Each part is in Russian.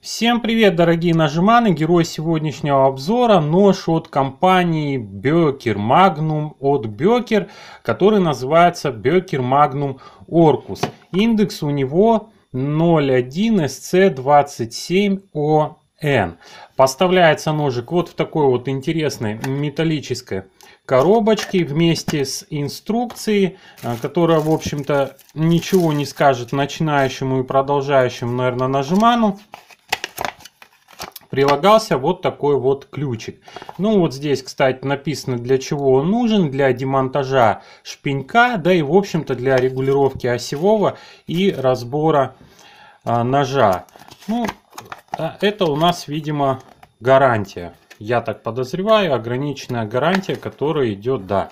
Всем привет, дорогие нажиманы! Герой сегодняшнего обзора нож от компании Бекер Magnum от Бекер, который называется Бекер Magnum Orcus. Индекс у него 01SC27ON. Поставляется ножик вот в такой вот интересной металлической коробочке вместе с инструкцией, э, которая, в общем-то, ничего не скажет начинающему и продолжающему, наверное, нажиману прилагался вот такой вот ключик. Ну вот здесь, кстати, написано для чего он нужен, для демонтажа шпенька, да и в общем-то для регулировки осевого и разбора а, ножа. Ну, а, это у нас, видимо, гарантия я так подозреваю, ограниченная гарантия, которая идет, да,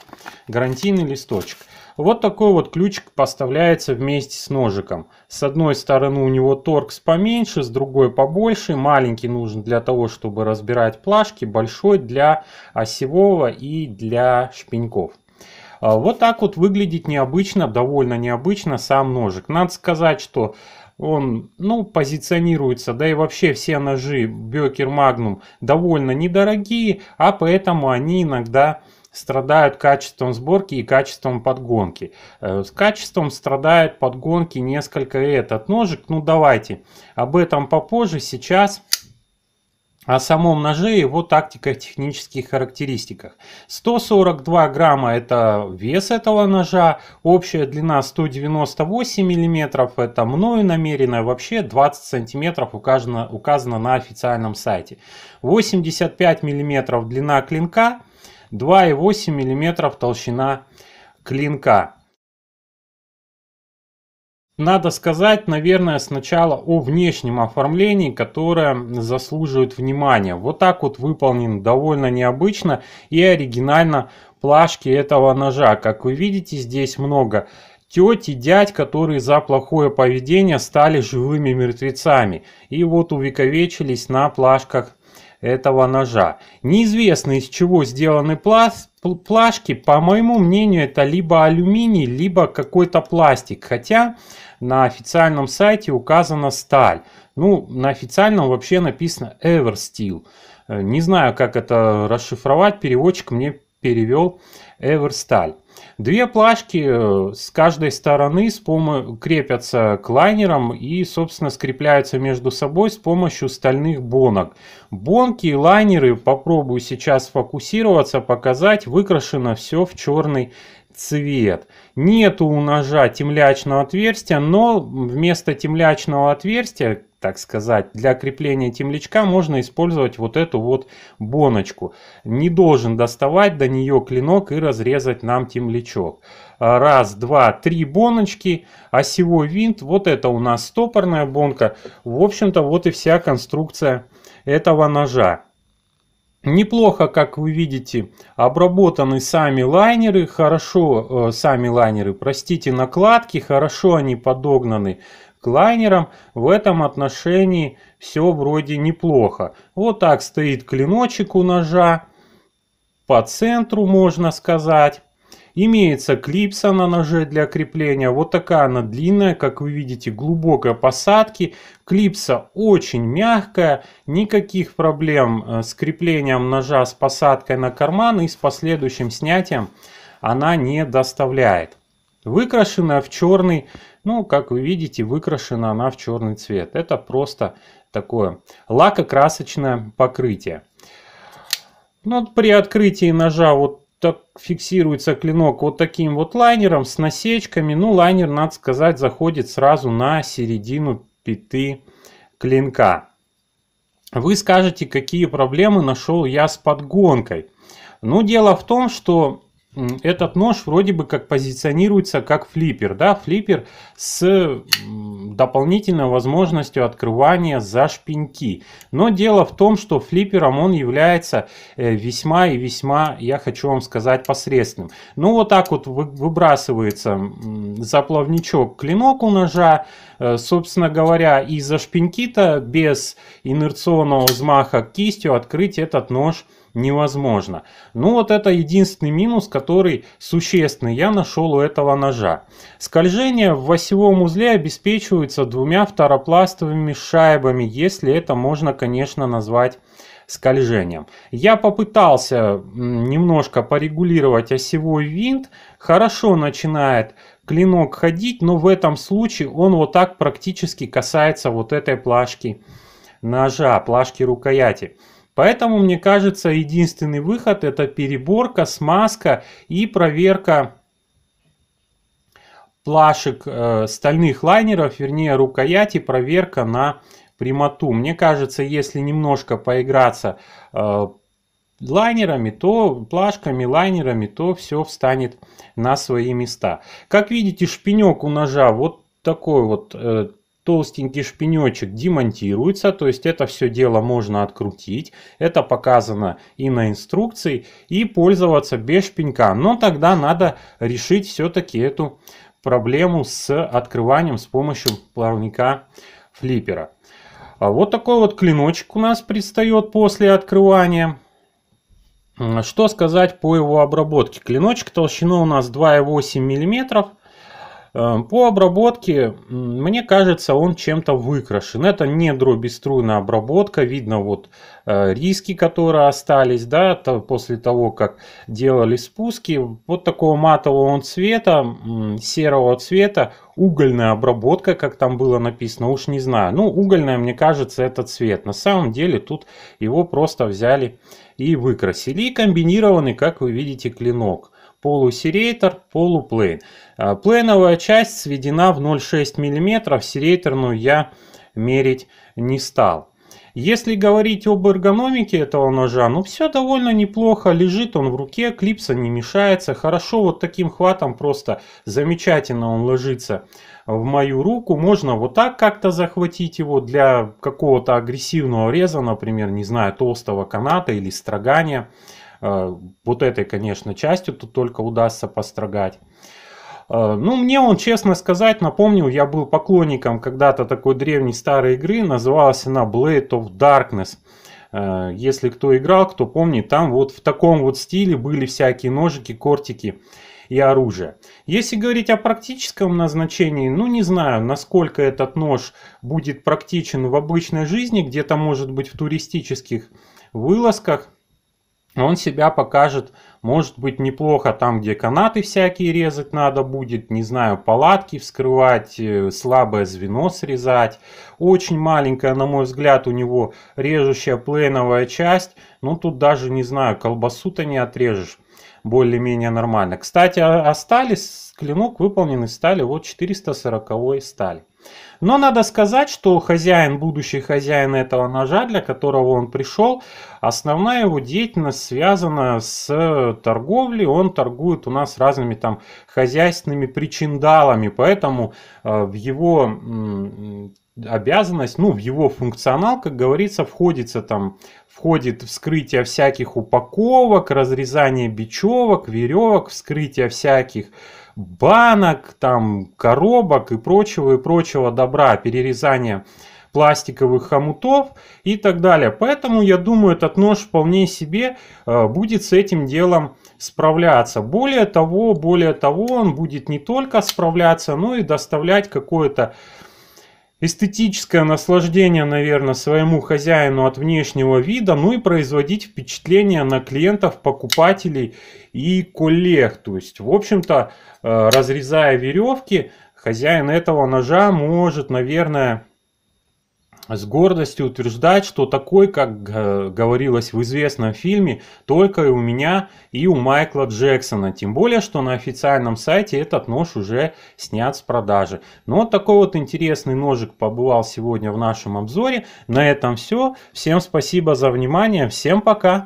гарантийный листочек. Вот такой вот ключик поставляется вместе с ножиком. С одной стороны у него торкс поменьше, с другой побольше. Маленький нужен для того, чтобы разбирать плашки, большой для осевого и для шпеньков. А, вот так вот выглядит необычно, довольно необычно сам ножик. Надо сказать, что он, ну, позиционируется, да и вообще все ножи Бекер Магнум довольно недорогие, а поэтому они иногда страдают качеством сборки и качеством подгонки. Э, с качеством страдает подгонки несколько этот ножик. Ну давайте об этом попозже. Сейчас о самом ноже и его тактиках, технических характеристиках. 142 грамма это вес этого ножа, общая длина 198 миллиметров это мною намеренная вообще 20 сантиметров указано, указано на официальном сайте. 85 миллиметров длина клинка, 2,8 миллиметров толщина клинка. Надо сказать, наверное, сначала о внешнем оформлении, которое заслуживает внимания. Вот так вот выполнен довольно необычно и оригинально плашки этого ножа. Как вы видите, здесь много тети, дядь, которые за плохое поведение стали живыми мертвецами и вот увековечились на плашках этого ножа. Неизвестно из чего сделаны плашки, по моему мнению, это либо алюминий, либо какой-то пластик, хотя на официальном сайте указана сталь. Ну, на официальном вообще написано Eversteel. Э, не знаю, как это расшифровать, переводчик мне перевел Эверсталь. Две плашки э, с каждой стороны с пом... крепятся к лайнерам и, собственно, скрепляются между собой с помощью стальных бонок. Бонки и лайнеры, попробую сейчас фокусироваться показать, выкрашено все в черный цвет. Нету у ножа темлячного отверстия, но вместо темлячного отверстия так сказать. Для крепления темлячка можно использовать вот эту вот боночку. Не должен доставать до нее клинок и разрезать нам темлячок. Раз, два, три боночки, осевой а винт, вот это у нас стопорная бонка. В общем-то вот и вся конструкция этого ножа. Неплохо, как вы видите, обработаны сами лайнеры, хорошо э, сами лайнеры, простите, накладки, хорошо они подогнаны клайнером в этом отношении все вроде неплохо. Вот так стоит клиночек у ножа, по центру можно сказать. Имеется клипса на ноже для крепления. Вот такая она длинная, как вы видите, глубокой посадки. Клипса очень мягкая, никаких проблем э, с креплением ножа, с посадкой на карман и с последующим снятием она не доставляет. Выкрашенная в черный ну, как вы видите, выкрашена она в черный цвет. Это просто такое лакокрасочное покрытие. Ну, вот при открытии ножа вот так фиксируется клинок вот таким вот лайнером с насечками. Ну, лайнер, надо сказать, заходит сразу на середину пяты клинка. Вы скажете, какие проблемы нашел я с подгонкой. Ну, дело в том, что этот нож вроде бы как позиционируется как флиппер, да, флиппер с дополнительной возможностью открывания за шпеньки. Но дело в том, что флиппером он является э, весьма и весьма, я хочу вам сказать, посредственным. Ну вот так вот выбрасывается за плавничок клинок у ножа, э, собственно говоря, и за шпеньки-то без инерционного взмаха кистью открыть этот нож невозможно. Ну вот это единственный минус, который существенный я нашел у этого ножа. Скольжение в осевом узле обеспечивается двумя второпластовыми шайбами, если это можно, конечно, назвать скольжением. Я попытался немножко порегулировать осевой винт. Хорошо начинает клинок ходить, но в этом случае он вот так практически касается вот этой плашки ножа, плашки рукояти. Поэтому, мне кажется, единственный выход это переборка, смазка и проверка плашек э, стальных лайнеров, вернее рукояти, проверка на прямоту. Мне кажется, если немножко поиграться э, лайнерами, то плашками, лайнерами, то все встанет на свои места. Как видите, шпинек у ножа вот такой вот э, толстенький шпинечек демонтируется, то есть это все дело можно открутить, это показано и на инструкции, и пользоваться без шпинька. Но тогда надо решить все-таки эту проблему с открыванием с помощью плавника флиппера. А вот такой вот клиночек у нас предстает после открывания. Что сказать по его обработке? Клиночек толщиной у нас 2,8 миллиметров. Э, по обработке, мне кажется, он чем-то выкрашен. Это не дробеструйная обработка. Видно вот э, риски, которые остались, да, после того, как делали спуски. Вот такого матового цвета, серого цвета. Угольная обработка, как там было написано, уж не знаю. Ну, угольная, мне кажется, это цвет. На самом деле тут его просто взяли и выкрасили. И комбинированный, как вы видите, клинок полусерейтор, полуплейн. А, плейновая часть сведена в 0,6 мм, серейторную я мерить не стал. Если говорить об эргономике этого ножа, ну все довольно неплохо, лежит он в руке, клипса не мешается, хорошо вот таким хватом просто замечательно он ложится в мою руку, можно вот так как-то захватить его для какого-то агрессивного реза, например, не знаю, толстого каната или строгания. Э, вот этой, конечно, частью тут только удастся построгать. Э, ну, мне он, честно сказать, напомнил, я был поклонником когда-то такой древней старой игры, называлась она Blade of Darkness. Э, если кто играл, кто помнит, там вот в таком вот стиле были всякие ножики, кортики и оружие. Если говорить о практическом назначении, ну не знаю, насколько этот нож будет практичен в обычной жизни, где-то может быть в туристических вылазках – он себя покажет, может быть, неплохо там, где канаты всякие резать надо будет, не знаю, палатки вскрывать, э, слабое звено срезать. Очень маленькая, на мой взгляд, у него режущая плейновая часть, ну тут даже, не знаю, колбасу-то не отрежешь более-менее нормально. Кстати, остались, а, а клинок выполнен из стали, вот 440 стали. Но надо сказать, что хозяин, будущий хозяин этого ножа, для которого он пришел, основная его деятельность связана с торговлей. Он торгует у нас разными там хозяйственными причиндалами, поэтому э, в его обязанность, ну, в его функционал, как говорится, входится там, входит вскрытие всяких упаковок, разрезание бечевок, веревок, вскрытие всяких банок, там, коробок и прочего, и прочего добра, перерезание пластиковых хомутов и так далее. Поэтому я думаю, этот нож вполне себе э, будет с этим делом справляться. Более того, более того, он будет не только справляться, но и доставлять какое-то эстетическое наслаждение, наверное, своему хозяину от внешнего вида, ну и производить впечатление на клиентов, покупателей и коллег. То есть, в общем-то, э, разрезая веревки, хозяин этого ножа может, наверное, с гордостью утверждать, что такой, как э, говорилось в известном фильме, только и у меня и у Майкла Джексона. Тем более, что на официальном сайте этот нож уже снят с продажи. Но вот такой вот интересный ножик побывал сегодня в нашем обзоре. На этом все. Всем спасибо за внимание. Всем пока.